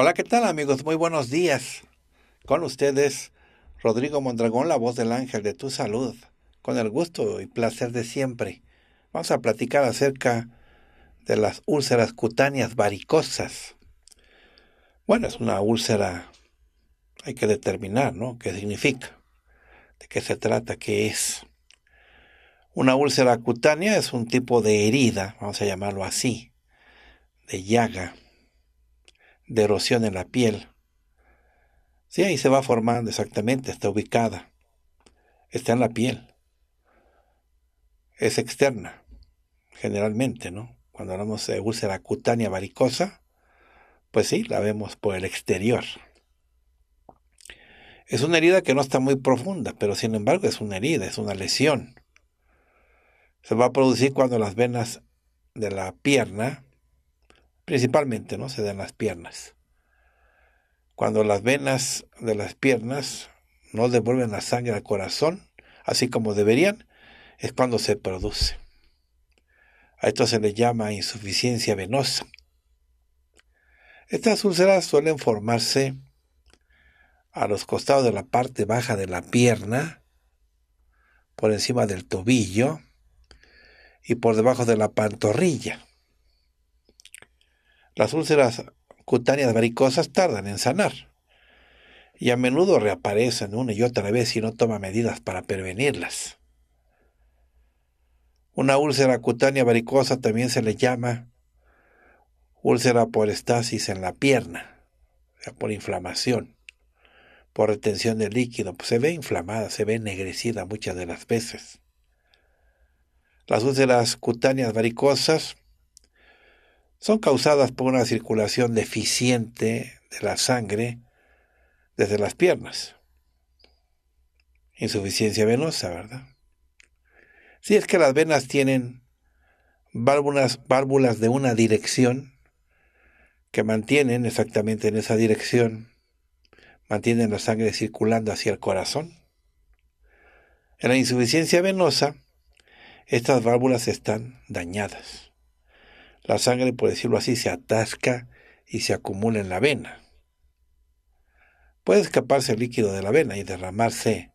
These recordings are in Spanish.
Hola, ¿qué tal amigos? Muy buenos días. Con ustedes, Rodrigo Mondragón, la voz del ángel de tu salud, con el gusto y placer de siempre. Vamos a platicar acerca de las úlceras cutáneas varicosas. Bueno, es una úlcera, hay que determinar, ¿no? ¿Qué significa? ¿De qué se trata? ¿Qué es? Una úlcera cutánea es un tipo de herida, vamos a llamarlo así, de llaga de erosión en la piel. Sí, ahí se va formando exactamente, está ubicada. Está en la piel. Es externa, generalmente, ¿no? Cuando hablamos de úlcera cutánea varicosa, pues sí, la vemos por el exterior. Es una herida que no está muy profunda, pero sin embargo es una herida, es una lesión. Se va a producir cuando las venas de la pierna Principalmente, ¿no? Se dan en las piernas. Cuando las venas de las piernas no devuelven la sangre al corazón, así como deberían, es cuando se produce. A esto se le llama insuficiencia venosa. Estas úlceras suelen formarse a los costados de la parte baja de la pierna, por encima del tobillo y por debajo de la pantorrilla. Las úlceras cutáneas varicosas tardan en sanar y a menudo reaparecen una y otra vez si no toma medidas para prevenirlas. Una úlcera cutánea varicosa también se le llama úlcera por estasis en la pierna, por inflamación, por retención de líquido. Pues, se ve inflamada, se ve ennegrecida muchas de las veces. Las úlceras cutáneas varicosas son causadas por una circulación deficiente de la sangre desde las piernas. Insuficiencia venosa, ¿verdad? Si es que las venas tienen válvulas, válvulas de una dirección que mantienen exactamente en esa dirección, mantienen la sangre circulando hacia el corazón. En la insuficiencia venosa, estas válvulas están dañadas. La sangre, por decirlo así, se atasca y se acumula en la vena. Puede escaparse el líquido de la vena y derramarse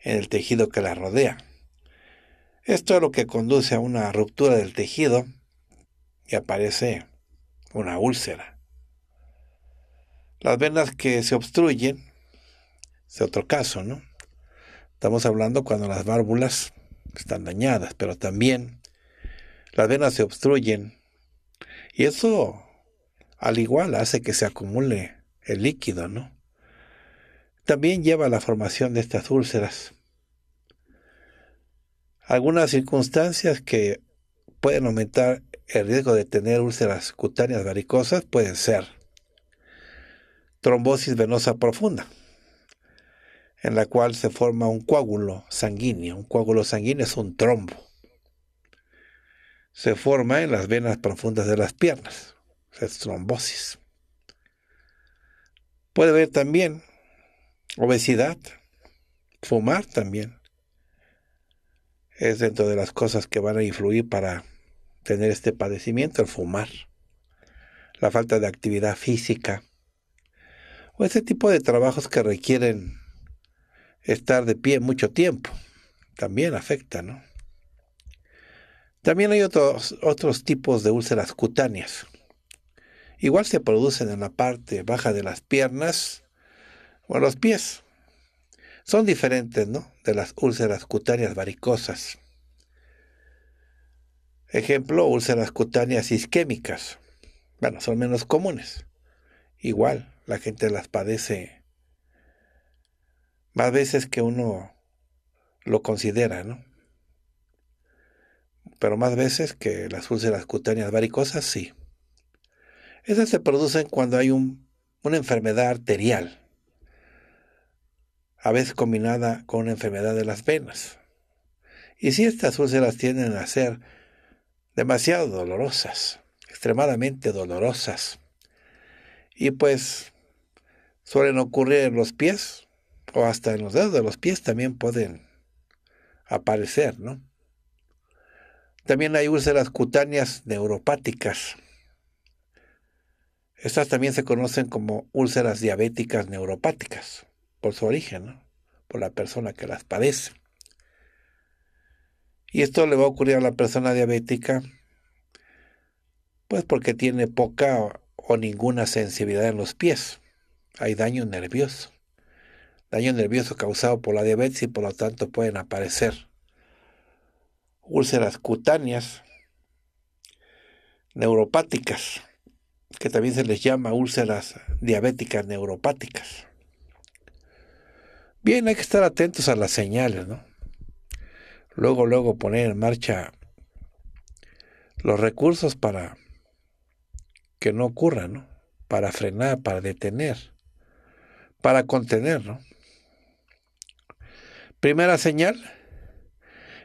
en el tejido que la rodea. Esto es lo que conduce a una ruptura del tejido y aparece una úlcera. Las venas que se obstruyen, es otro caso, ¿no? Estamos hablando cuando las válvulas están dañadas, pero también las venas se obstruyen y eso al igual hace que se acumule el líquido, ¿no? También lleva a la formación de estas úlceras. Algunas circunstancias que pueden aumentar el riesgo de tener úlceras cutáneas varicosas pueden ser trombosis venosa profunda, en la cual se forma un coágulo sanguíneo. Un coágulo sanguíneo es un trombo se forma en las venas profundas de las piernas. Es trombosis. Puede haber también obesidad, fumar también. Es dentro de las cosas que van a influir para tener este padecimiento, el fumar, la falta de actividad física, o ese tipo de trabajos que requieren estar de pie mucho tiempo, también afecta, ¿no? También hay otros, otros tipos de úlceras cutáneas. Igual se producen en la parte baja de las piernas o en los pies. Son diferentes, ¿no? De las úlceras cutáneas varicosas. Ejemplo, úlceras cutáneas isquémicas. Bueno, son menos comunes. Igual, la gente las padece más veces que uno lo considera, ¿no? pero más veces que las úlceras cutáneas varicosas, sí. Esas se producen cuando hay una enfermedad arterial, a veces combinada con una enfermedad de las venas. Y si estas úlceras tienden a ser demasiado dolorosas, extremadamente dolorosas, y pues suelen ocurrir en los pies o hasta en los dedos de los pies también pueden aparecer, ¿no? También hay úlceras cutáneas neuropáticas. Estas también se conocen como úlceras diabéticas neuropáticas, por su origen, por la persona que las padece. Y esto le va a ocurrir a la persona diabética, pues porque tiene poca o ninguna sensibilidad en los pies. Hay daño nervioso. Daño nervioso causado por la diabetes y por lo tanto pueden aparecer úlceras cutáneas, neuropáticas, que también se les llama úlceras diabéticas neuropáticas. Bien, hay que estar atentos a las señales, ¿no? Luego, luego poner en marcha los recursos para que no ocurra, ¿no? Para frenar, para detener, para contener, ¿no? Primera señal,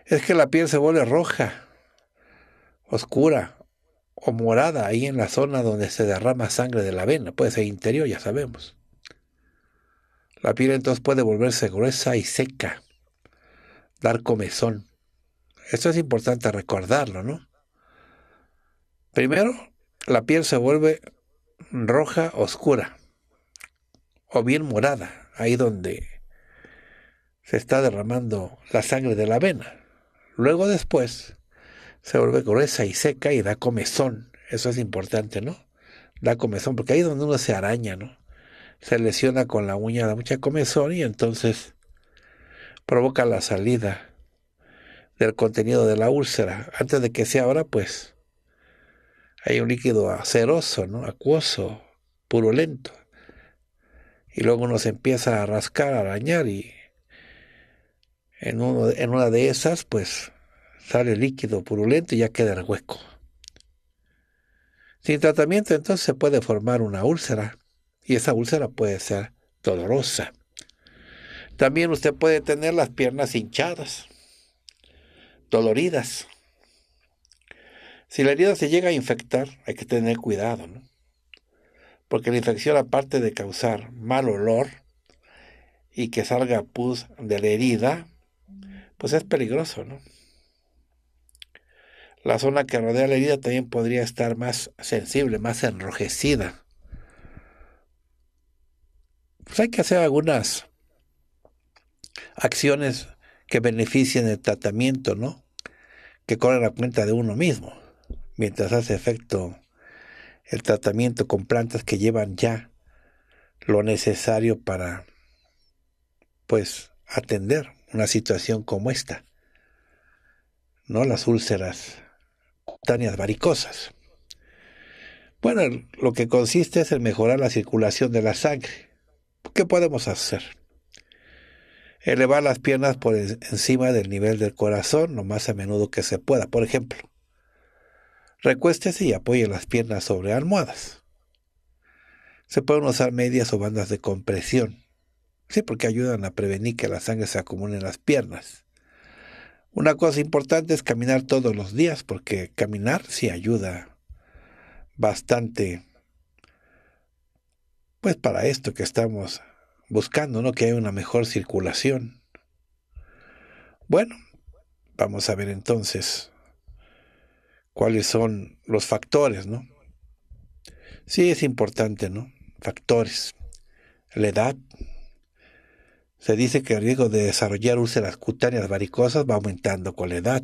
es que la piel se vuelve roja, oscura o morada ahí en la zona donde se derrama sangre de la vena, puede ser interior, ya sabemos. La piel entonces puede volverse gruesa y seca, dar comezón. Esto es importante recordarlo, ¿no? Primero, la piel se vuelve roja oscura o bien morada, ahí donde se está derramando la sangre de la vena. Luego después se vuelve gruesa y seca y da comezón. Eso es importante, ¿no? Da comezón, porque ahí es donde uno se araña, ¿no? Se lesiona con la uña, da mucha comezón y entonces provoca la salida del contenido de la úlcera. Antes de que se abra, pues hay un líquido aceroso, ¿no? acuoso, purulento. Y luego uno se empieza a rascar, a arañar y en, una de esas, pues sale líquido purulento y ya queda el hueco. Sin tratamiento entonces se puede formar una úlcera y esa úlcera puede ser dolorosa. También usted puede tener las piernas hinchadas, doloridas. Si la herida se llega a infectar, hay que tener cuidado, ¿no? Porque la infección, aparte de causar mal olor y que salga pus de la herida, pues es peligroso, ¿no? La zona que rodea la herida también podría estar más sensible, más enrojecida. Pues hay que hacer algunas acciones que beneficien el tratamiento, ¿no? Que corren la cuenta de uno mismo, mientras hace efecto el tratamiento con plantas que llevan ya lo necesario para, pues, atender una situación como esta. ¿No? Las úlceras cutáneas varicosas. Bueno, lo que consiste es en mejorar la circulación de la sangre. ¿Qué podemos hacer? Elevar las piernas por encima del nivel del corazón lo más a menudo que se pueda. Por ejemplo, recuéstese y apoye las piernas sobre almohadas. Se pueden usar medias o bandas de compresión. Sí, porque ayudan a prevenir que la sangre se acumule en las piernas. Una cosa importante es caminar todos los días, porque caminar sí ayuda bastante, pues para esto que estamos buscando, ¿no? Que haya una mejor circulación. Bueno, vamos a ver entonces cuáles son los factores, ¿no? Sí, es importante, ¿no? Factores. La edad, se dice que el riesgo de desarrollar úlceras cutáneas varicosas va aumentando con la edad.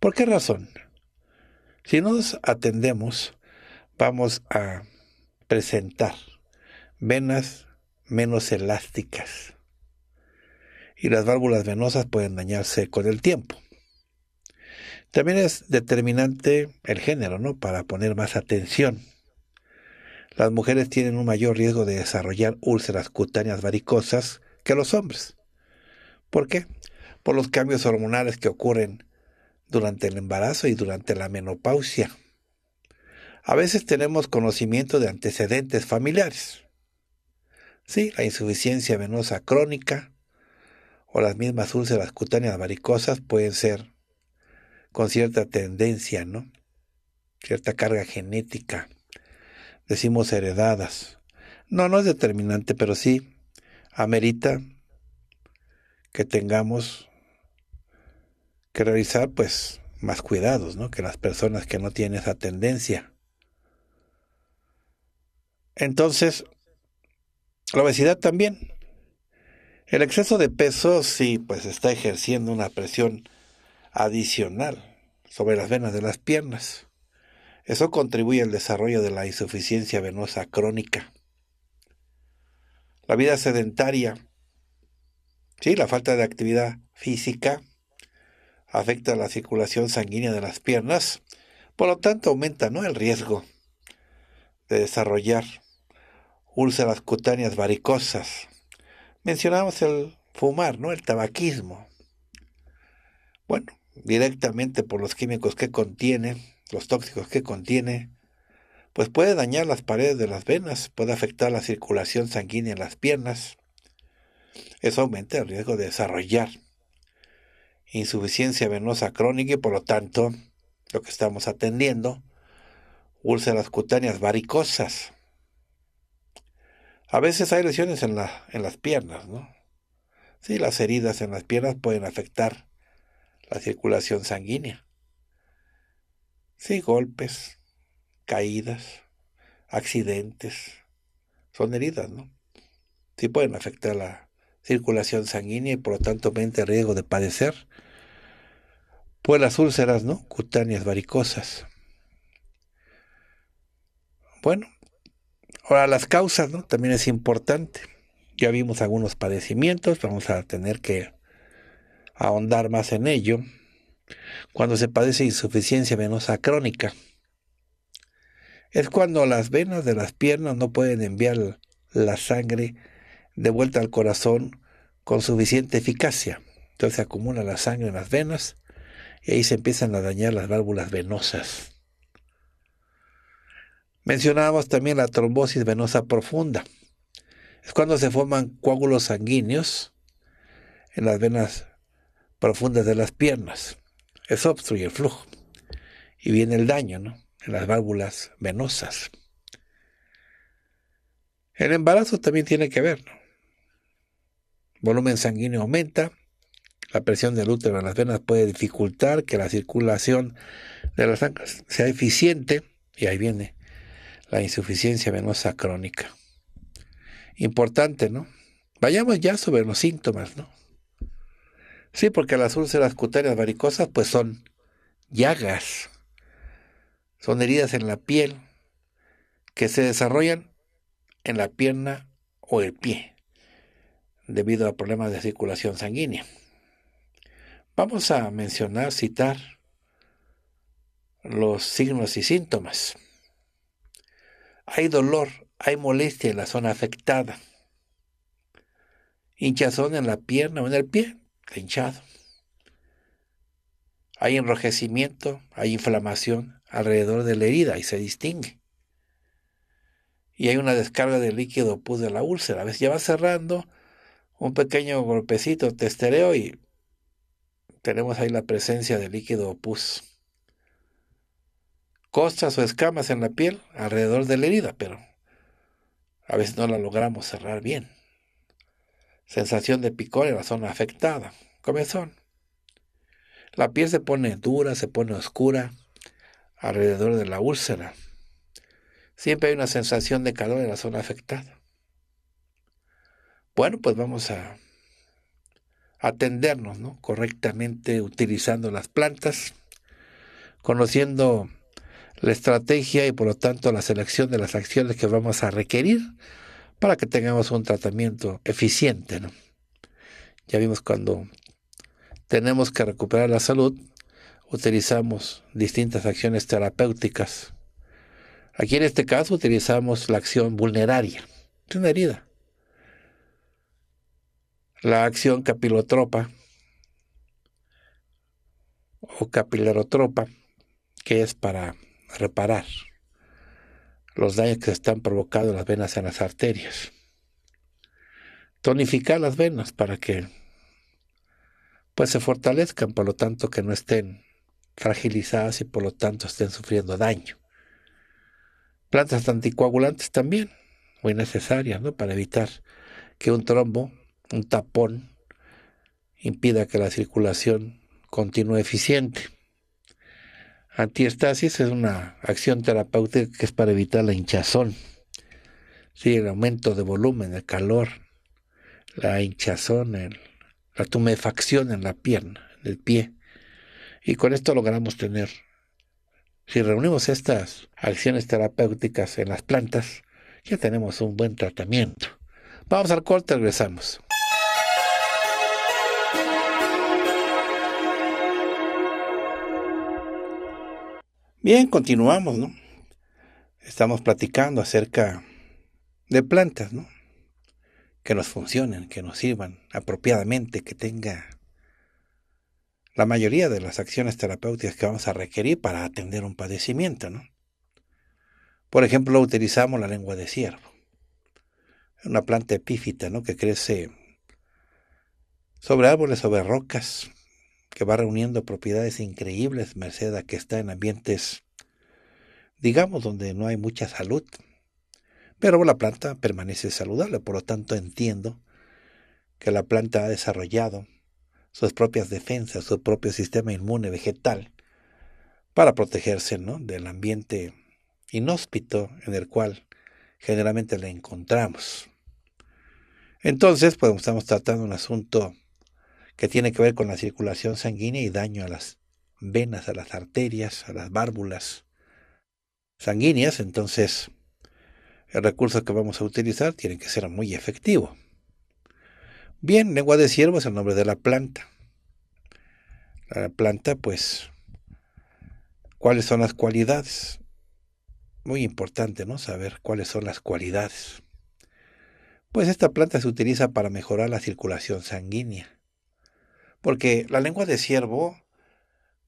¿Por qué razón? Si nos atendemos, vamos a presentar venas menos elásticas y las válvulas venosas pueden dañarse con el tiempo. También es determinante el género, ¿no? Para poner más atención. Las mujeres tienen un mayor riesgo de desarrollar úlceras cutáneas varicosas que los hombres. ¿Por qué? Por los cambios hormonales que ocurren durante el embarazo y durante la menopausia. A veces tenemos conocimiento de antecedentes familiares. Sí, la insuficiencia venosa crónica o las mismas úlceras cutáneas varicosas pueden ser con cierta tendencia, ¿no? Cierta carga genética. Decimos heredadas. No, no es determinante, pero sí amerita que tengamos que realizar pues más cuidados, ¿no? Que las personas que no tienen esa tendencia. Entonces, la obesidad también. El exceso de peso sí pues está ejerciendo una presión adicional sobre las venas de las piernas. Eso contribuye al desarrollo de la insuficiencia venosa crónica la vida sedentaria, ¿sí? la falta de actividad física, afecta la circulación sanguínea de las piernas, por lo tanto aumenta ¿no? el riesgo de desarrollar úlceras cutáneas varicosas. Mencionamos el fumar, ¿no? el tabaquismo. Bueno, directamente por los químicos que contiene, los tóxicos que contiene, pues puede dañar las paredes de las venas, puede afectar la circulación sanguínea en las piernas. Eso aumenta el riesgo de desarrollar insuficiencia venosa crónica y por lo tanto, lo que estamos atendiendo, úlceras cutáneas varicosas. A veces hay lesiones en, las piernas, ¿no? Sí, las heridas en las piernas pueden afectar la circulación sanguínea. Sí, golpes, caídas, accidentes, son heridas, ¿no? Sí pueden afectar la circulación sanguínea y por lo tanto mente riesgo de padecer. Pues las úlceras, ¿no? Cutáneas varicosas. Bueno, ahora las causas, ¿no? También es importante. Ya vimos algunos padecimientos, vamos a tener que ahondar más en ello. Cuando se padece insuficiencia venosa crónica, es cuando las venas de las piernas no pueden enviar la sangre de vuelta al corazón con suficiente eficacia. Entonces se acumula la sangre en las venas y ahí se empiezan a dañar las válvulas venosas. Mencionábamos también la trombosis venosa profunda. Es cuando se forman coágulos sanguíneos en las venas profundas de las piernas. Eso obstruye el flujo y viene el daño, ¿no? en las válvulas venosas. El embarazo también tiene que ver. ¿no? Volumen sanguíneo aumenta, la presión del útero en las venas puede dificultar que la circulación de las sangre sea eficiente y ahí viene la insuficiencia venosa crónica. Importante, ¿no? Vayamos ya sobre los síntomas, ¿no? Sí, porque las úlceras cutáneas varicosas pues son llagas son heridas en la piel que se desarrollan en la pierna o el pie debido a problemas de circulación sanguínea. Vamos a mencionar, citar los signos y síntomas. Hay dolor, hay molestia en la zona afectada, hinchazón en la pierna o en el pie, hinchado. Hay enrojecimiento, hay inflamación, alrededor de la herida y se distingue. Y hay una descarga de líquido pus de la úlcera. A veces ya va cerrando, un pequeño golpecito, testereo y tenemos ahí la presencia de líquido pus. Costas o escamas en la piel alrededor de la herida, pero a veces no la logramos cerrar bien. Sensación de picor en la zona afectada. Comezón. La piel se pone dura, se pone oscura, alrededor de la úlcera. Siempre hay una sensación de calor en la zona afectada. Bueno, pues vamos a atendernos ¿no? correctamente utilizando las plantas, conociendo la estrategia y por lo tanto la selección de las acciones que vamos a requerir para que tengamos un tratamiento eficiente. Ya vimos cuando tenemos que recuperar la salud, utilizamos distintas acciones terapéuticas. Aquí en este caso utilizamos la acción vulneraria, de una herida. La acción capilotropa o capilarotropa, que es para reparar los daños que se están provocando en las venas en las arterias. Tonificar las venas para que pues se fortalezcan, por lo tanto que no estén fragilizadas y por lo tanto estén sufriendo daño. Plantas anticoagulantes también, muy necesarias, ¿no? Para evitar que un trombo, un tapón, impida que la circulación continúe eficiente. Antiestasis es una acción terapéutica que es para evitar la hinchazón, el aumento de volumen, el calor, la hinchazón, la tumefacción en la pierna, en el pie y con esto logramos tener, si reunimos estas acciones terapéuticas en las plantas, ya tenemos un buen tratamiento. Vamos al corte, regresamos. Bien, continuamos, ¿no? Estamos platicando acerca de plantas, ¿no? Que nos funcionen, que nos sirvan apropiadamente, que tenga la mayoría de las acciones terapéuticas que vamos a requerir para atender un padecimiento. ¿no? Por ejemplo, utilizamos la lengua de ciervo, una planta epífita ¿no? que crece sobre árboles, sobre rocas, que va reuniendo propiedades increíbles, merced a que está en ambientes, digamos, donde no hay mucha salud. Pero la planta permanece saludable, por lo tanto entiendo que la planta ha desarrollado sus propias defensas, su propio sistema inmune vegetal, para protegerse ¿no? del ambiente inhóspito en el cual generalmente la encontramos. Entonces, pues estamos tratando un asunto que tiene que ver con la circulación sanguínea y daño a las venas, a las arterias, a las válvulas sanguíneas. Entonces, el recurso que vamos a utilizar tiene que ser muy efectivo. Bien, lengua de ciervo es el nombre de la planta. La planta, pues, ¿cuáles son las cualidades? Muy importante, ¿no? Saber cuáles son las cualidades. Pues esta planta se utiliza para mejorar la circulación sanguínea. Porque la lengua de ciervo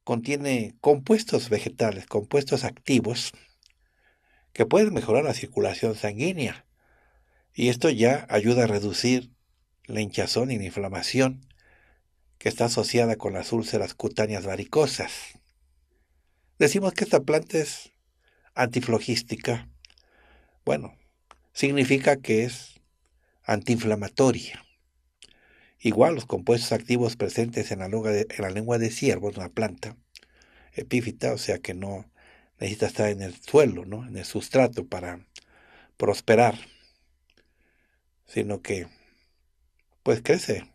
contiene compuestos vegetales, compuestos activos, que pueden mejorar la circulación sanguínea. Y esto ya ayuda a reducir la hinchazón y la inflamación que está asociada con las úlceras cutáneas varicosas. Decimos que esta planta es antiflogística. Bueno, significa que es antiinflamatoria. Igual los compuestos activos presentes en la lengua de, ciervo la una planta epífita, o sea que no necesita estar en el suelo, ¿no? en el sustrato para prosperar, sino que pues crece,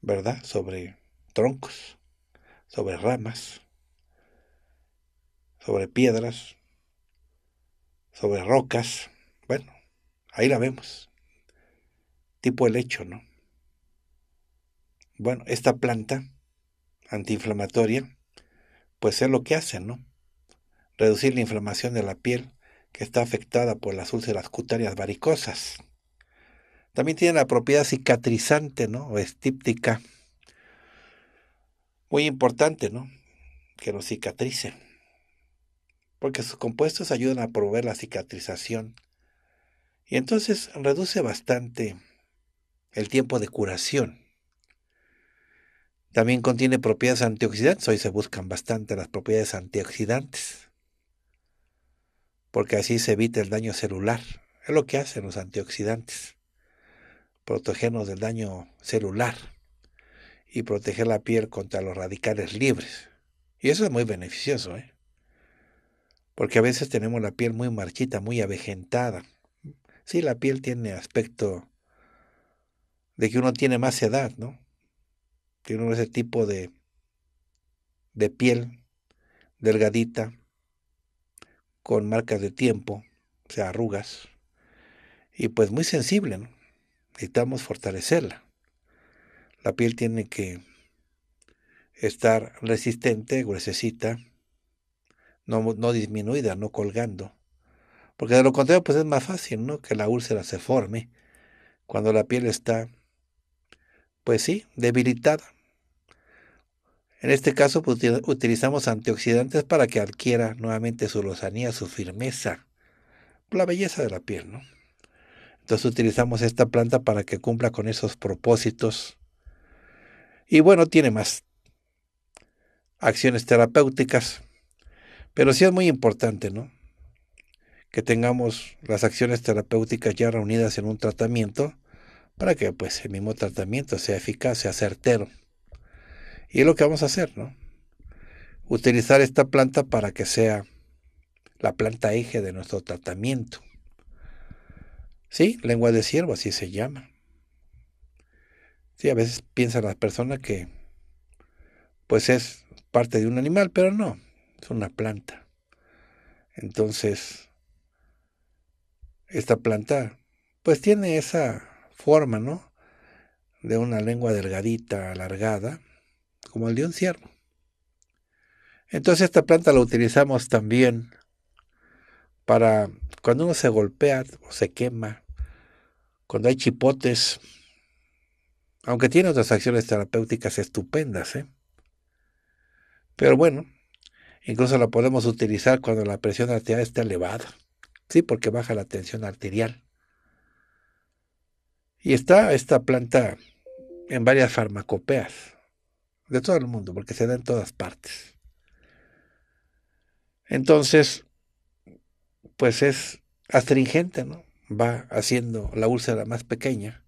¿verdad? Sobre troncos, sobre ramas, sobre piedras, sobre rocas. Bueno, ahí la vemos. Tipo el hecho, ¿no? Bueno, esta planta antiinflamatoria, pues es lo que hace, ¿no? Reducir la inflamación de la piel que está afectada por las úlceras cutáneas varicosas. También tiene la propiedad cicatrizante, ¿no? O estíptica. Muy importante, ¿no? Que nos cicatrice. Porque sus compuestos ayudan a promover la cicatrización. Y entonces reduce bastante el tiempo de curación. También contiene propiedades antioxidantes. Hoy se buscan bastante las propiedades antioxidantes. Porque así se evita el daño celular. Es lo que hacen los antioxidantes protegernos del daño celular y proteger la piel contra los radicales libres. Y eso es muy beneficioso, ¿eh? porque a veces tenemos la piel muy marchita, muy avejentada. Sí, la piel tiene aspecto de que uno tiene más edad, ¿no? Tiene ese tipo de, de piel delgadita, con marcas de tiempo, o sea, arrugas, y pues muy sensible, ¿no? necesitamos fortalecerla. La piel tiene que estar resistente, gruesecita, no, no disminuida, no colgando. Porque de lo contrario, pues es más fácil, Que la úlcera se forme cuando la piel está, pues sí, debilitada. En este caso, pues, utilizamos antioxidantes para que adquiera nuevamente su lozanía, su firmeza, la belleza de la piel, ¿no? Entonces utilizamos esta planta para que cumpla con esos propósitos. Y bueno, tiene más acciones terapéuticas, pero sí es muy importante, ¿no? Que tengamos las acciones terapéuticas ya reunidas en un tratamiento para que pues el mismo tratamiento sea eficaz, sea certero. Y es lo que vamos a hacer, ¿no? Utilizar esta planta para que sea la planta eje de nuestro tratamiento. Sí, lengua de ciervo, así se llama. Sí, a veces piensan las personas que pues es parte de un animal, pero no, es una planta. Entonces, esta planta pues tiene esa forma, ¿no? De una lengua delgadita, alargada, como el de un ciervo. Entonces esta planta la utilizamos también para cuando uno se golpea o se quema cuando hay chipotes, aunque tiene otras acciones terapéuticas estupendas, ¿eh? Pero bueno, incluso la podemos utilizar cuando la presión arterial está elevada, sí, porque baja la tensión arterial. Y está esta planta en varias farmacopeas de todo el mundo, porque se da en todas partes. Entonces, pues es astringente, ¿no? va haciendo la úlcera más pequeña,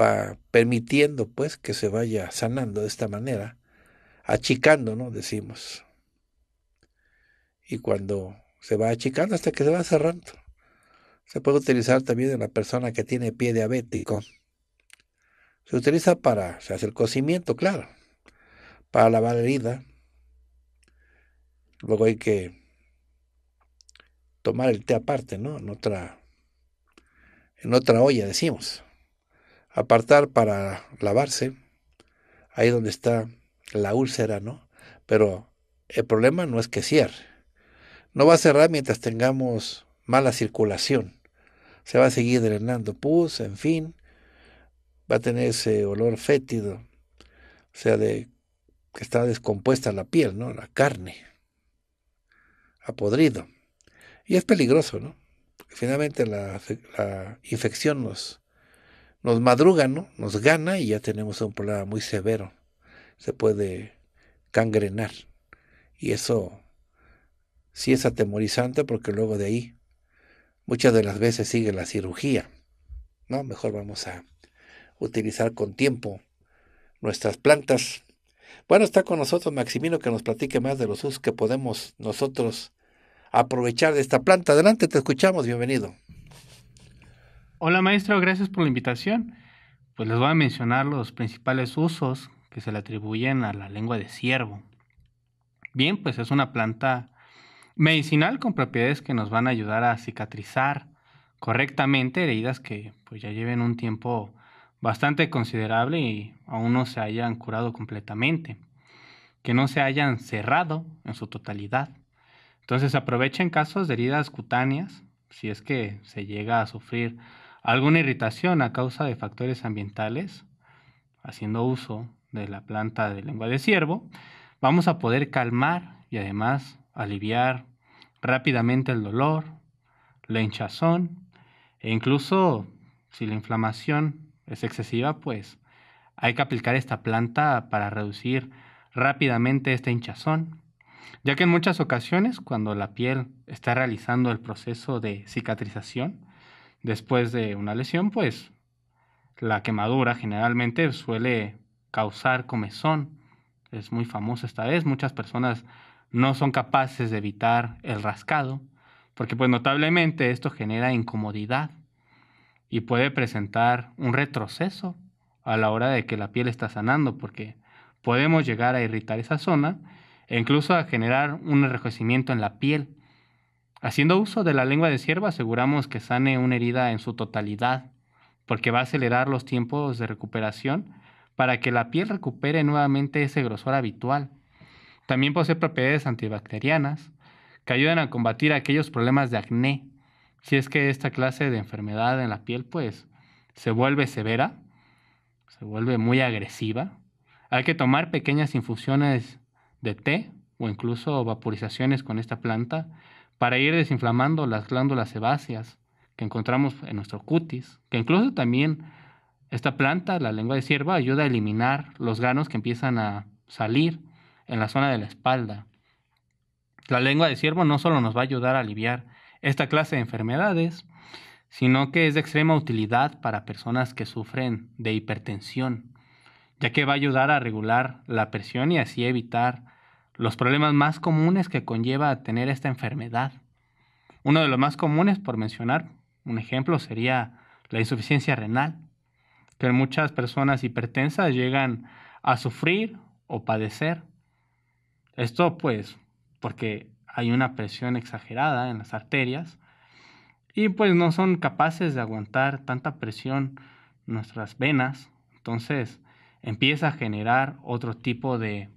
va permitiendo pues que se vaya sanando de esta manera, achicando, ¿no? Decimos. Y cuando se va achicando hasta que se va cerrando. Se puede utilizar también en la persona que tiene pie diabético. Se utiliza para, se hace el cocimiento, claro, para lavar herida. Luego hay que tomar el té aparte, ¿no? En otra en otra olla, decimos. Apartar para lavarse, ahí donde está la úlcera, ¿no? Pero el problema no es que cierre. No va a cerrar mientras tengamos mala circulación. Se va a seguir drenando pus, en fin. Va a tener ese olor fétido, o sea, de que está descompuesta la piel, ¿no? La carne, ha podrido. Y es peligroso, ¿no? finalmente la, infección nos, nos madruga, ¿no? Nos gana y ya tenemos un problema muy severo. Se puede cangrenar. Y eso sí es atemorizante porque luego de ahí muchas de las veces sigue la cirugía. No, mejor vamos a utilizar con tiempo nuestras plantas. Bueno, está con nosotros Maximino que nos platique más de los usos que podemos nosotros aprovechar de esta planta. Adelante, te escuchamos, bienvenido. Hola maestro, gracias por la invitación. Pues les voy a mencionar los principales usos que se le atribuyen a la lengua de ciervo. Bien, pues es una planta medicinal con propiedades que nos van a ayudar a cicatrizar correctamente heridas que pues ya lleven un tiempo bastante considerable y aún no se hayan curado completamente, que no se hayan cerrado en su totalidad. Entonces aprovechen casos de heridas cutáneas, si es que se llega a sufrir alguna irritación a causa de factores ambientales, haciendo uso de la planta de lengua de ciervo, vamos a poder calmar y además aliviar rápidamente el dolor, la hinchazón e incluso si la inflamación es excesiva, pues hay que aplicar esta planta para reducir rápidamente esta hinchazón, ya que en muchas ocasiones cuando la piel está realizando el proceso de cicatrización después de una lesión, pues la quemadura generalmente suele causar comezón. Es muy famosa esta vez, muchas personas no son capaces de evitar el rascado, porque pues notablemente esto genera incomodidad y puede presentar un retroceso a la hora de que la piel está sanando, porque podemos llegar a irritar esa zona e incluso a generar un enrojecimiento en la piel. Haciendo uso de la lengua de ciervo aseguramos que sane una herida en su totalidad, porque va a acelerar los tiempos de recuperación para que la piel recupere nuevamente ese grosor habitual. También posee propiedades antibacterianas que ayudan a combatir aquellos problemas de acné. Si es que esta clase de enfermedad en la piel pues se vuelve severa, se vuelve muy agresiva, hay que tomar pequeñas infusiones de té o incluso vaporizaciones con esta planta para ir desinflamando las glándulas sebáceas que encontramos en nuestro cutis, que incluso también esta planta, la lengua de ciervo, ayuda a eliminar los granos que empiezan a salir en la zona de la espalda. La lengua de ciervo no solo nos va a ayudar a aliviar esta clase de enfermedades, sino que es de extrema utilidad para personas que sufren de hipertensión, ya que va a ayudar a regular la presión y así evitar los problemas más comunes que conlleva tener esta enfermedad. Uno de los más comunes, por mencionar un ejemplo, sería la insuficiencia renal, que muchas personas hipertensas llegan a sufrir o padecer. Esto pues porque hay una presión exagerada en las arterias y pues no son capaces de aguantar tanta presión nuestras venas. Entonces empieza a generar otro tipo de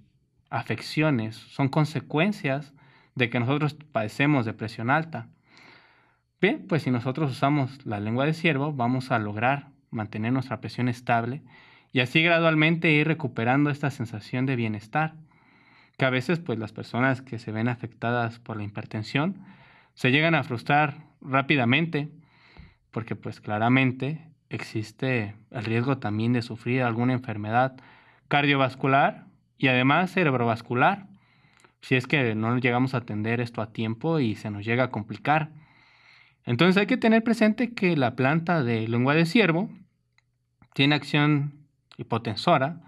afecciones, son consecuencias de que nosotros padecemos de presión alta. Bien, pues si nosotros usamos la lengua de ciervo, vamos a lograr mantener nuestra presión estable y así gradualmente ir recuperando esta sensación de bienestar, que a veces pues las personas que se ven afectadas por la hipertensión se llegan a frustrar rápidamente, porque pues claramente existe el riesgo también de sufrir alguna enfermedad cardiovascular y además cerebrovascular, si es que no llegamos a atender esto a tiempo y se nos llega a complicar. Entonces hay que tener presente que la planta de lengua de ciervo tiene acción hipotensora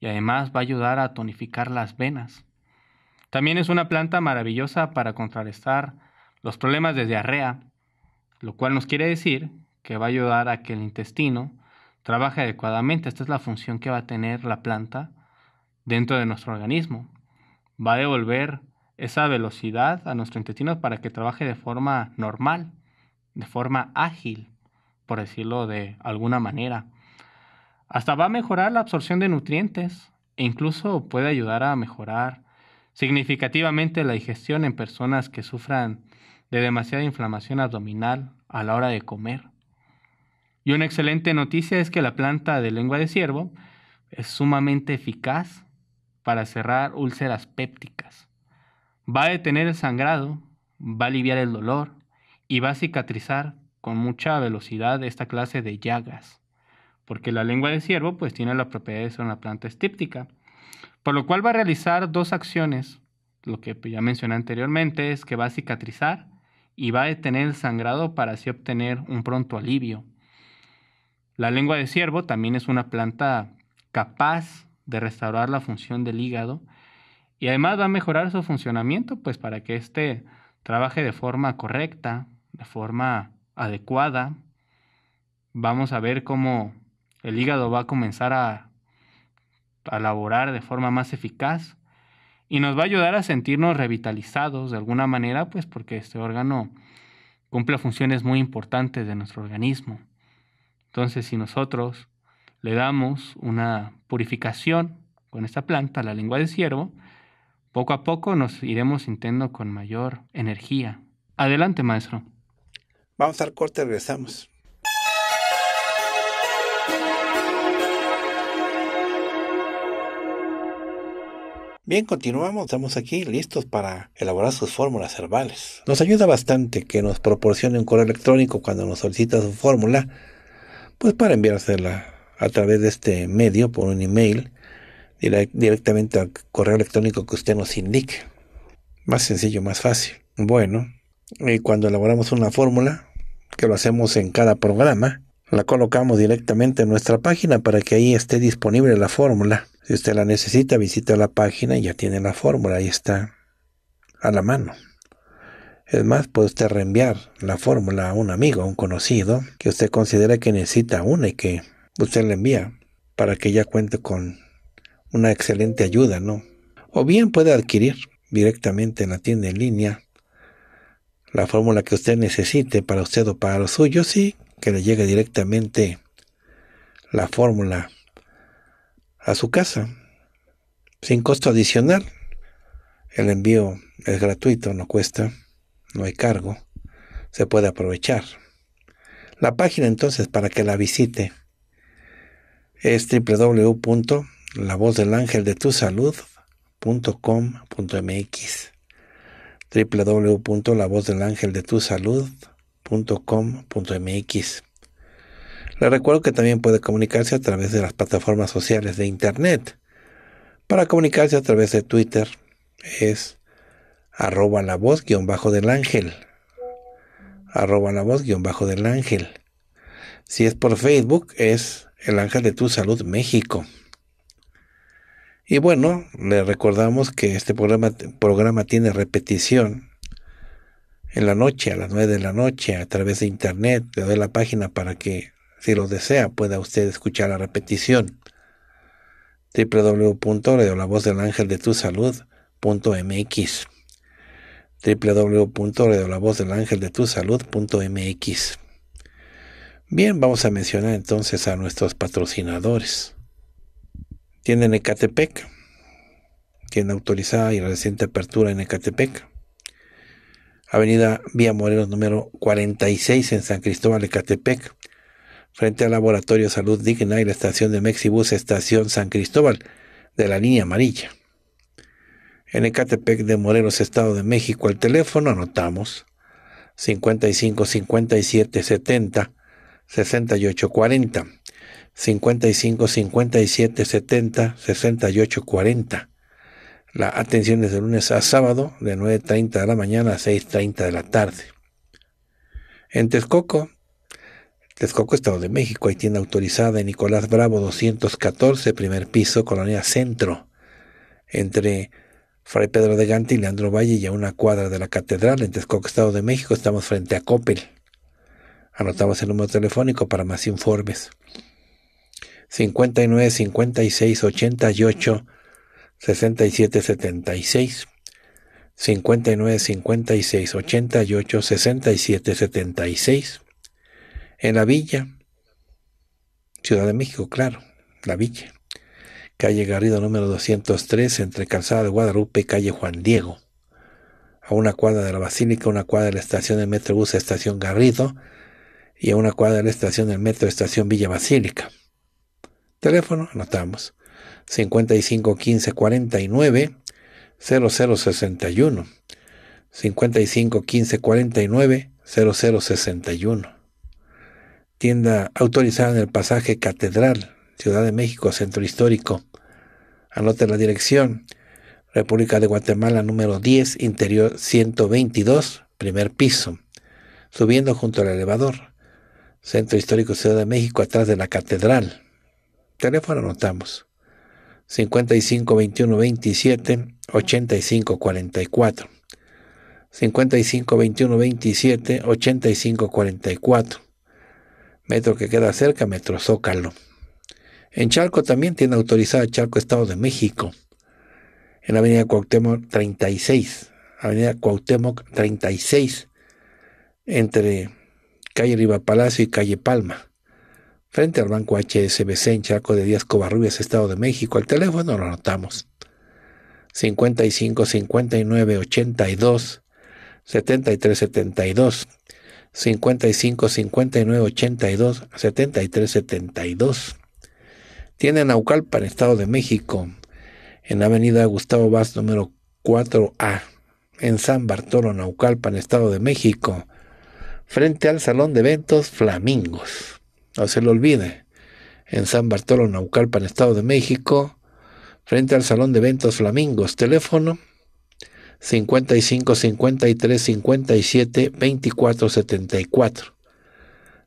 y además va a ayudar a tonificar las venas. También es una planta maravillosa para contrarrestar los problemas de diarrea, lo cual nos quiere decir que va a ayudar a que el intestino trabaje adecuadamente. Esta es la función que va a tener la planta dentro de nuestro organismo. Va a devolver esa velocidad a nuestro intestino para que trabaje de forma normal, de forma ágil, por decirlo de alguna manera. Hasta va a mejorar la absorción de nutrientes e incluso puede ayudar a mejorar significativamente la digestión en personas que sufran de demasiada inflamación abdominal a la hora de comer. Y una excelente noticia es que la planta de lengua de ciervo es sumamente eficaz para cerrar úlceras pépticas. Va a detener el sangrado, va a aliviar el dolor y va a cicatrizar con mucha velocidad esta clase de llagas, porque la lengua de ciervo pues tiene la propiedad de ser una planta estíptica, por lo cual va a realizar dos acciones, lo que pues, ya mencioné anteriormente es que va a cicatrizar y va a detener el sangrado para así obtener un pronto alivio. La lengua de ciervo también es una planta capaz de restaurar la función del hígado y además va a mejorar su funcionamiento, pues para que éste trabaje de forma correcta, de forma adecuada. Vamos a ver cómo el hígado va a comenzar a, a laborar de forma más eficaz y nos va a ayudar a sentirnos revitalizados de alguna manera, pues porque este órgano cumple funciones muy importantes de nuestro organismo. Entonces, si nosotros le damos una purificación con esta planta, la lengua de ciervo, poco a poco nos iremos sintiendo con mayor energía. Adelante, maestro. Vamos al corte, regresamos. Bien, continuamos, estamos aquí listos para elaborar sus fórmulas herbales. Nos ayuda bastante que nos proporcione un correo electrónico cuando nos solicita su fórmula, pues para enviársela a través de este medio, por un email, directamente al correo electrónico que usted nos indique. Más sencillo, más fácil. Bueno, y cuando elaboramos una fórmula, que lo hacemos en cada programa, la colocamos directamente en nuestra página para que ahí esté disponible la fórmula. Si usted la necesita, visita la página y ya tiene la fórmula, ahí está a la mano. Es más, puede usted reenviar la fórmula a un amigo, a un conocido, que usted considera que necesita una y que usted le envía para que ya cuente con una excelente ayuda, ¿no? O bien puede adquirir directamente en la tienda en línea la fórmula que usted necesite para usted o para los suyos y que le llegue directamente la fórmula a su casa sin costo adicional. El envío es gratuito, no cuesta, no hay cargo, se puede aprovechar. La página entonces para que la visite es www.lavozdelangeldetusalud.com.mx www.lavozdelangeldetusalud.com.mx Le recuerdo que también puede comunicarse a través de las plataformas sociales de Internet. Para comunicarse a través de Twitter es arroba la voz guión bajo del ángel. Arroba la voz guión bajo del ángel. Si es por Facebook es el ángel de tu salud México. Y bueno, le recordamos que este programa, programa tiene repetición en la noche, a las 9 de la noche, a través de internet. Le doy la página para que, si lo desea, pueda usted escuchar la repetición. www.radiolavozdelaangeldetusalud.mx www.radiolavozdelaangeldetusalud.mx Bien, vamos a mencionar entonces a nuestros patrocinadores. Tienen Ecatepec, tienda autorizada y reciente apertura en Ecatepec. Avenida Vía Morelos número 46 en San Cristóbal, Ecatepec, frente al Laboratorio Salud Digna y la estación de Mexibus, estación San Cristóbal, de la línea amarilla. En Ecatepec de Morelos, Estado de México, el teléfono anotamos 55 57 70 6840, 55 57 70 68 40. La atención es de lunes a sábado, de 9.30 de la mañana a 6.30 de la tarde. En Texcoco, Texcoco, Estado de México, hay tienda autorizada en Nicolás Bravo 214, primer piso, Colonia Centro, entre Fray Pedro de Gante y Leandro Valle y a una cuadra de la Catedral. En Texcoco, Estado de México, estamos frente a Coppel. Anotamos el número telefónico para más informes. 59 56 88 67 76. 59 56 88 67 76. En la villa, Ciudad de México, claro, la villa. Calle Garrido número 203, entre Calzada de Guadalupe y Calle Juan Diego. A una cuadra de la Basílica, una cuadra de la estación de Metrobús, Estación Garrido, y a una cuadra de la estación del metro, estación Villa Basílica. Teléfono, anotamos, 5515 49 0061. 5515 49 0061. Tienda autorizada en el pasaje Catedral, Ciudad de México, Centro Histórico. Anote la dirección. República de Guatemala número 10, interior 122, primer piso. Subiendo junto al elevador. Centro Histórico Ciudad de México, atrás de la Catedral. Teléfono anotamos. 55 21 27 85 44. 55 21 27 85 44. Metro que queda cerca, Metro Zócalo. En Charco también tiene autorizada Charco Estado de México. En la Avenida Cuauhtémoc 36. Avenida Cuauhtémoc 36. Entre calle Riva Palacio y calle Palma. Frente al banco HSBC en Chaco de Díaz Covarrubias, Estado de México. Al teléfono lo anotamos. 55 59 82 73 72 55 59 82 73 72 tiene Naucalpan, Estado de México, en Avenida Gustavo Vaz número 4A, en San Bartolo, Naucalpan, Estado de México frente al Salón de Eventos Flamingos. No se lo olvide, en San Bartolo, Naucalpan, Estado de México, frente al Salón de Eventos Flamingos. Teléfono 55 53 57 24 74.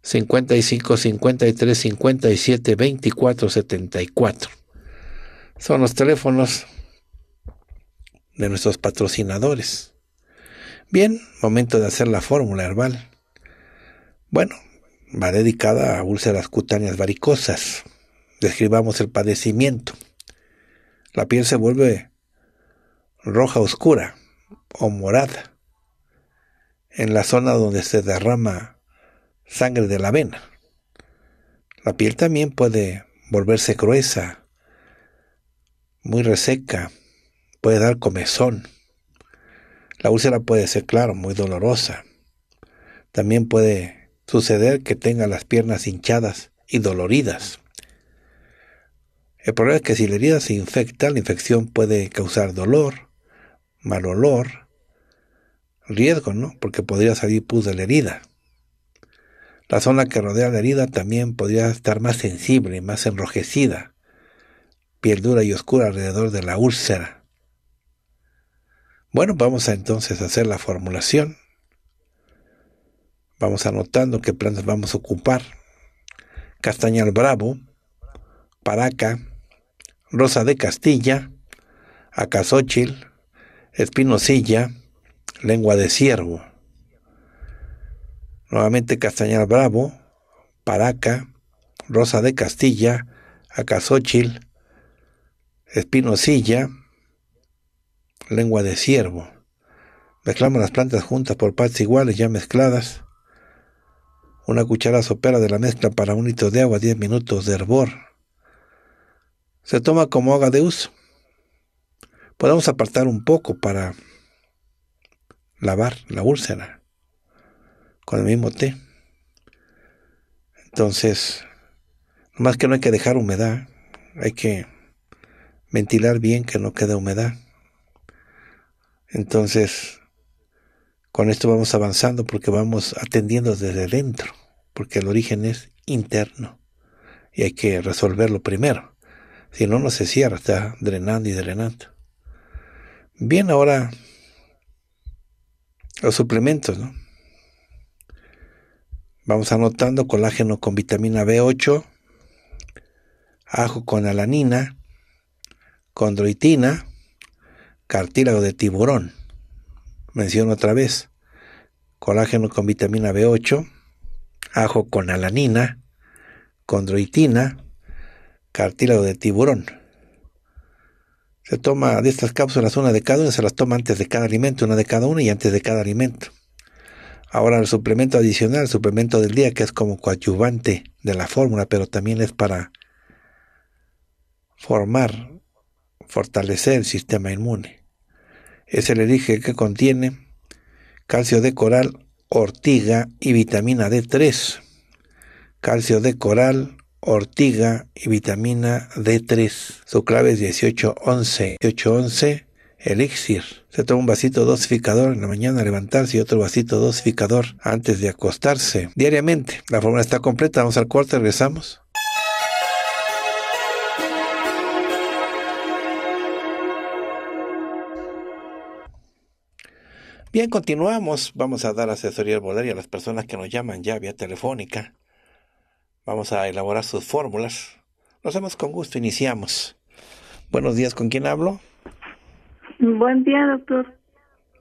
55 53 57 24 74. Son los teléfonos de nuestros patrocinadores. Bien, momento de hacer la fórmula herbal. Bueno, va dedicada a úlceras cutáneas varicosas. Describamos el padecimiento. La piel se vuelve roja oscura o morada en la zona donde se derrama sangre de la vena. La piel también puede volverse gruesa, muy reseca, puede dar comezón. La úlcera puede ser, claro, muy dolorosa. También puede suceder que tenga las piernas hinchadas y doloridas. El problema es que si la herida se infecta, la infección puede causar dolor, mal olor, riesgo, ¿no? Porque podría salir pus de la herida. La zona que rodea la herida también podría estar más sensible, más enrojecida, piel dura y oscura alrededor de la úlcera. Bueno, vamos a entonces hacer la formulación. Vamos anotando qué plantas vamos a ocupar. Castañal Bravo, Paraca, Rosa de Castilla, Acazochil, Espinosilla, Lengua de Ciervo. Nuevamente Castañal Bravo, Paraca, Rosa de Castilla, Acazochil, Espinosilla, Lengua de Ciervo. Mezclamos las plantas juntas por partes iguales, ya mezcladas una cuchara sopera de la mezcla para un litro de agua, 10 minutos de hervor. Se toma como haga de uso. Podemos apartar un poco para lavar la úlcera con el mismo té. Entonces, más que no hay que dejar humedad, hay que ventilar bien que no quede humedad. Entonces, con esto vamos avanzando porque vamos atendiendo desde dentro, porque el origen es interno y hay que resolverlo primero. Si no, no se cierra, está drenando y drenando. Bien, ahora los suplementos, Vamos anotando colágeno con vitamina B8, ajo con alanina, condroitina, cartílago de tiburón menciono otra vez, colágeno con vitamina B8, ajo con alanina, condroitina, cartílago de tiburón. Se toma de estas cápsulas una de cada una, se las toma antes de cada alimento, una de cada una y antes de cada alimento. Ahora el suplemento adicional, el suplemento del día, que es como coadyuvante de la fórmula, pero también es para formar, fortalecer el sistema inmune. Es el elige que contiene calcio de coral, ortiga y vitamina D3. Calcio de coral, ortiga y vitamina D3. Su clave es 1811. 1811, elixir. Se toma un vasito dosificador en la mañana al levantarse y otro vasito dosificador antes de acostarse diariamente. La fórmula está completa. Vamos al corte, regresamos. Bien, continuamos. Vamos a dar asesoría y a las personas que nos llaman ya vía telefónica. Vamos a elaborar sus fórmulas. Lo hacemos con gusto, iniciamos. Buenos días, ¿con quién hablo? Buen día, doctor.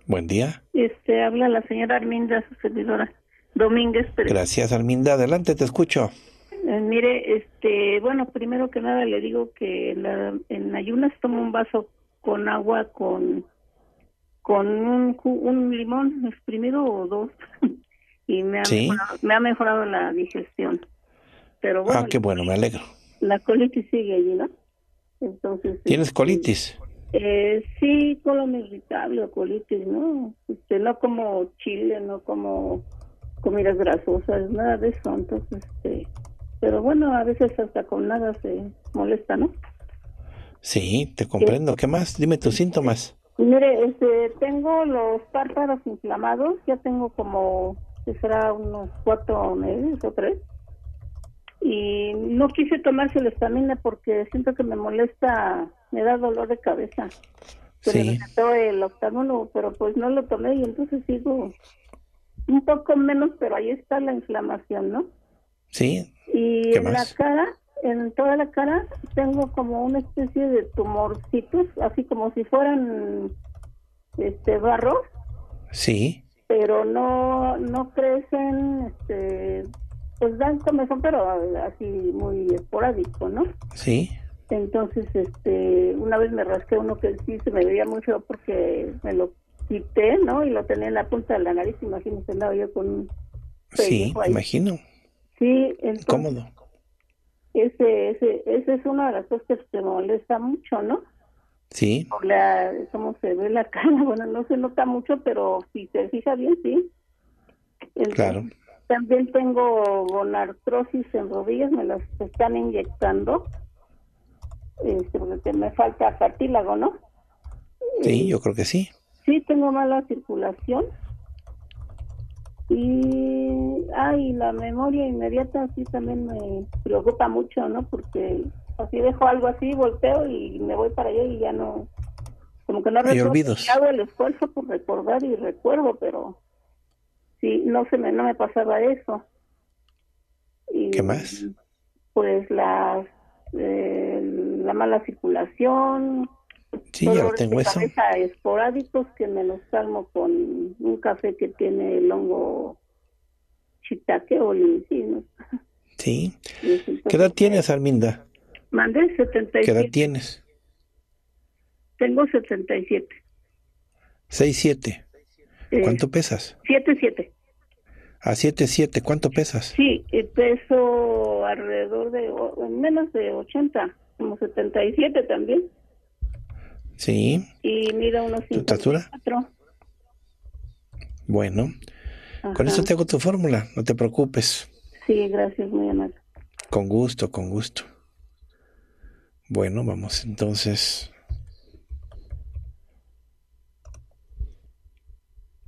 Buen día. Este, habla la señora Arminda, su servidora. Domínguez Gracias, Arminda. Adelante, te escucho. Eh, mire, este, bueno, primero que nada le digo que en ayunas tomo un vaso con agua con con un, un limón exprimido o dos y me ha, mejorado, me ha mejorado la digestión. Pero ah, bueno, qué bueno, me alegro. La colitis sigue allí, ¿no? Entonces, ¿Tienes este, colitis? Eh, sí, colon irritable o colitis, ¿no? Este, no como chile, no como comidas grasosas, nada de eso. Entonces, este, pero bueno, a veces hasta con nada se molesta, ¿no? Sí, te comprendo. ¿Qué más? Dime tus síntomas. Mire, este, tengo los párpados inflamados, ya tengo como, que será unos cuatro meses o tres. Y no quise tomarse la estamina porque siento que me molesta, me da dolor de cabeza. pero sí. el octanólogo, pero pues no lo tomé y entonces sigo un poco menos, pero ahí está la inflamación, ¿no? Sí. Y en la cara en toda la cara tengo como una especie de tumorcitos, así como si fueran este barro. Sí. Pero no no crecen, este, pues dan comezón, pero así muy esporádico, ¿no? Sí. Entonces, este, una vez me rasqué uno que sí se me veía mucho porque me lo quité, ¿no? Y lo tenía en la punta de la nariz, imagínense, andaba yo con un Sí, imagino. Sí, entonces, Cómodo ese, ese, ese es una de las cosas que te molesta mucho, ¿no? Sí. cómo se ve la cara, bueno, no se nota mucho, pero si se fija bien, sí. claro. También tengo gonartrosis en rodillas, me las están inyectando, este, me falta cartílago, ¿no? Sí, eh, yo creo que sí. Sí, tengo mala circulación y, ay, la memoria inmediata sí también me preocupa mucho, ¿no? Porque así dejo algo así, volteo y me voy para allá y ya no, como que no recuerdo. Y hago el esfuerzo por recordar y recuerdo, pero sí, no se me, no me pasaba eso. ¿Qué más? Pues la, eh, la mala circulación, Sí, ya yo tengo eso. esporádicos que me los calmo con un café que tiene el hongo chitaque o lincino. Sí. ¿Qué edad tienes, Arminda? Mandé 77. ¿Qué edad tienes? Tengo 77. 67. Eh, ¿Cuánto pesas? 77. A 77, ¿cuánto pesas? Sí, peso alrededor de menos de 80, como 77 también. Sí. Y mido unos cuatro. Bueno. Con eso te hago tu fórmula, no te preocupes. Sí, gracias, muy amable. Con gusto, con gusto. Bueno, vamos entonces.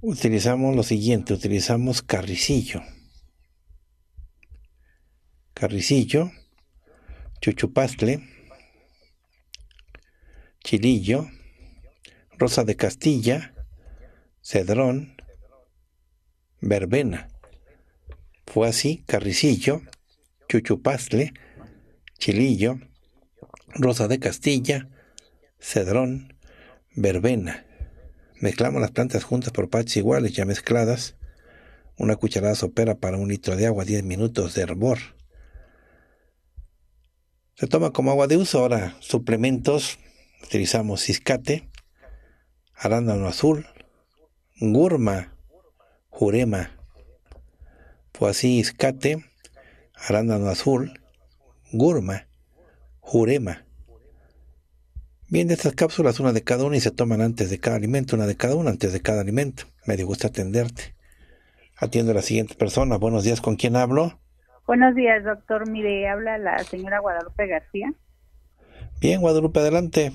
Utilizamos lo siguiente, utilizamos carricillo. Carricillo, chuchupastle Chilillo, Rosa de Castilla, Cedrón, Verbena. Fue así Carricillo, chuchupazle, Chilillo, Rosa de Castilla, Cedrón, Verbena. Mezclamos las plantas juntas por partes iguales ya mezcladas. Una cucharada sopera para un litro de agua, 10 minutos de hervor. Se toma como agua de uso. Ahora, suplementos utilizamos ciscate, arándano azul, gurma, jurema. Pues así, arándano azul, gurma, jurema. Bien, de estas cápsulas, una de cada una y se toman antes de cada alimento, una de cada una antes de cada alimento. Me gusta atenderte. Atiendo a la siguiente persona. Buenos días, ¿con quién hablo? Buenos días, doctor. Mire, habla la señora Guadalupe García. Bien, Guadalupe, adelante.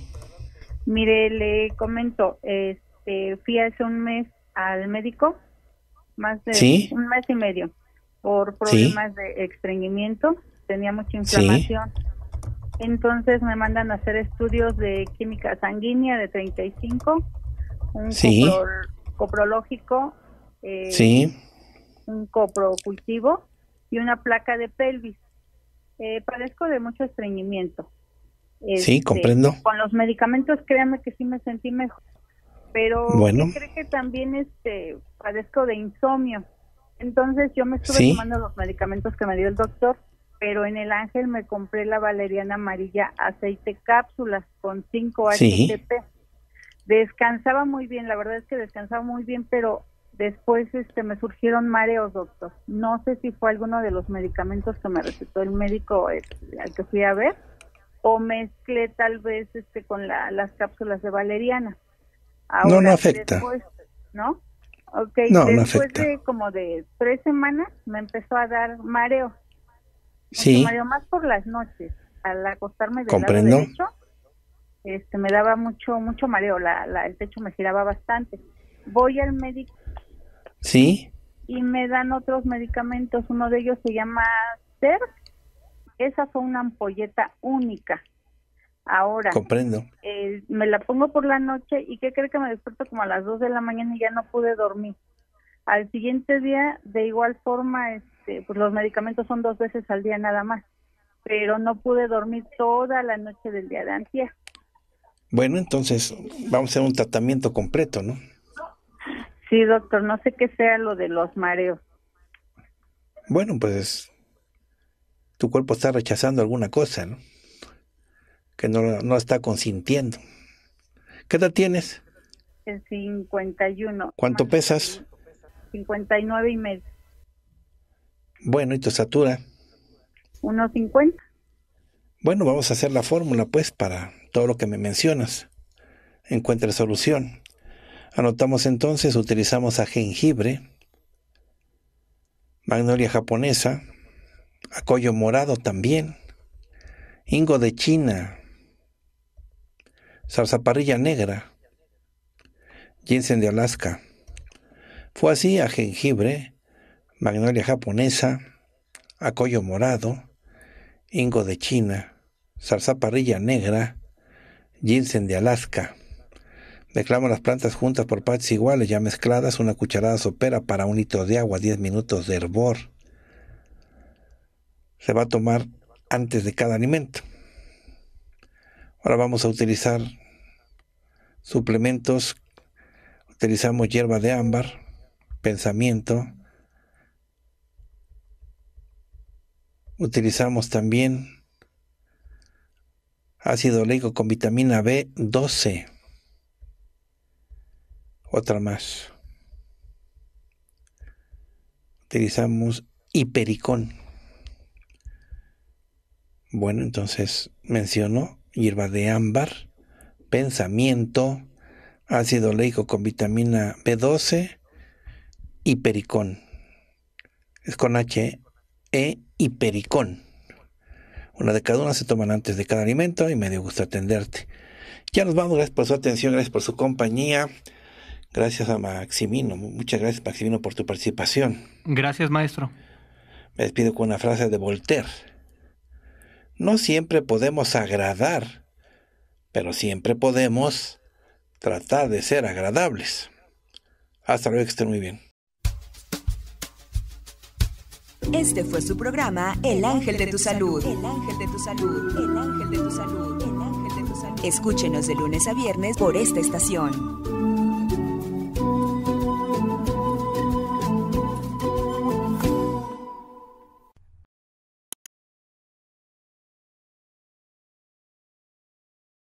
Mire, le comento, este, fui hace un mes al médico, más de un mes y medio, por problemas de estreñimiento, tenía mucha inflamación. Entonces me mandan a hacer estudios de química sanguínea de 35, un coprológico, eh, un coprocultivo y una placa de pelvis. Eh, padezco de mucho estreñimiento este, sí, comprendo. Con los medicamentos, créanme que sí me sentí mejor. Pero creo que también este, padezco de insomnio. Entonces yo me estuve tomando los medicamentos que me dio el doctor, pero en el Ángel me compré la valeriana amarilla aceite cápsulas con 5 HTP. Descansaba muy bien, la verdad es que descansaba muy bien, pero después este me surgieron mareos, doctor. No sé si fue alguno de los medicamentos que me recetó el médico este, al que fui a ver o mezclé tal vez este con la, las cápsulas de valeriana. no, no afecta. Después, ¿No? después de como de tres semanas me empezó a dar mareo. Sí. Mareo más por las noches, al acostarme del Comprendo. lado derecho, este, me daba mucho mucho mareo, la, el techo me giraba bastante. Voy al médico. Sí. Y me dan otros medicamentos, uno de ellos se llama CERC, esa fue una ampolleta única. Ahora. Comprendo. Eh, me la pongo por la noche y ¿qué cree que me despierto como a las 2 de la mañana y ya no pude dormir? Al siguiente día, de igual forma, este, pues los medicamentos son dos veces al día nada más, pero no pude dormir toda la noche del día de antier. Bueno, entonces vamos a hacer un tratamiento completo, ¿no? Sí, doctor, no sé qué sea lo de los mareos. Bueno, pues tu cuerpo está rechazando alguna cosa, ¿no? que no, no está consintiendo. ¿Qué edad tienes? El 51. ¿Cuánto pesas? 59 y medio. Bueno, ¿y tu estatura? 1,50. Bueno, vamos a hacer la fórmula, pues, para todo lo que me mencionas. Encuentra solución. Anotamos entonces, utilizamos a jengibre, magnolia japonesa, acollo Morado también, Ingo de China, Zarzaparrilla Negra, ginseng de Alaska. Fue así a Jengibre, Magnolia Japonesa, acollo Morado, Ingo de China, Zarzaparrilla Negra, ginseng de Alaska. Mezclamos las plantas juntas por partes iguales, ya mezcladas, una cucharada sopera para un litro de agua, 10 minutos de hervor se va a tomar antes de cada alimento. Ahora vamos a utilizar suplementos. Utilizamos hierba de ámbar, pensamiento. Utilizamos también ácido oleico con vitamina B12. Otra más. Utilizamos hipericón. Bueno, entonces menciono hierba de ámbar, pensamiento, ácido oleico con vitamina B12 y pericón. Es con H, E y pericón. Una de cada una se toman antes de cada alimento y me dio gusto atenderte. Ya nos vamos, gracias por su atención, gracias por su compañía. Gracias a Maximino, muchas gracias Maximino por tu participación. Gracias maestro. Me despido con una frase de Voltaire. No siempre podemos agradar, pero siempre podemos tratar de ser agradables. Hasta luego, que estén muy bien. Este fue su programa El Ángel de tu Salud. El Ángel de tu Salud. El Ángel de tu Salud. El Ángel de tu Salud. Escúchenos de lunes a viernes por esta estación.